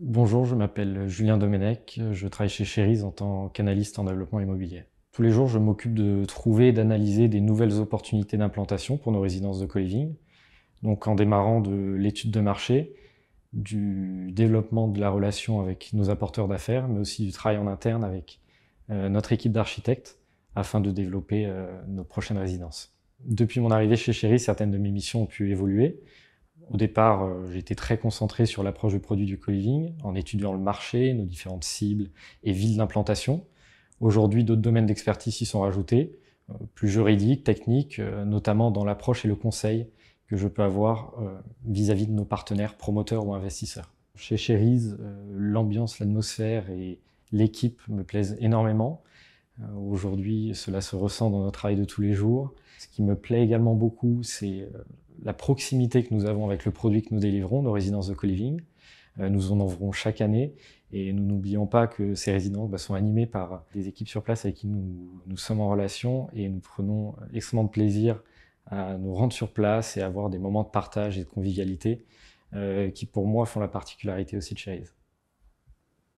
Bonjour, je m'appelle Julien Domenech, je travaille chez Chéris en tant qu'analyste en développement immobilier. Tous les jours, je m'occupe de trouver et d'analyser des nouvelles opportunités d'implantation pour nos résidences de co-living, donc en démarrant de l'étude de marché, du développement de la relation avec nos apporteurs d'affaires, mais aussi du travail en interne avec euh, notre équipe d'architectes afin de développer euh, nos prochaines résidences. Depuis mon arrivée chez Chéri, certaines de mes missions ont pu évoluer. Au départ, euh, j'étais très concentré sur l'approche du produit du co-living, en étudiant le marché, nos différentes cibles et villes d'implantation. Aujourd'hui, d'autres domaines d'expertise y sont rajoutés, euh, plus juridiques, techniques, euh, notamment dans l'approche et le conseil que je peux avoir vis-à-vis -vis de nos partenaires promoteurs ou investisseurs. Chez Cherise, l'ambiance, l'atmosphère et l'équipe me plaisent énormément. Aujourd'hui, cela se ressent dans notre travail de tous les jours. Ce qui me plaît également beaucoup, c'est la proximité que nous avons avec le produit que nous délivrons, nos résidences de co-living. Euh, nous en ouvrons chaque année et nous n'oublions pas que ces résidences bah, sont animées par des équipes sur place avec qui nous, sommes en relation et nous prenons euh, extrêmement de plaisir à nous rendre sur place et avoir des moments de partage et de convivialité euh, qui pour moi font la particularité aussi de Cherise.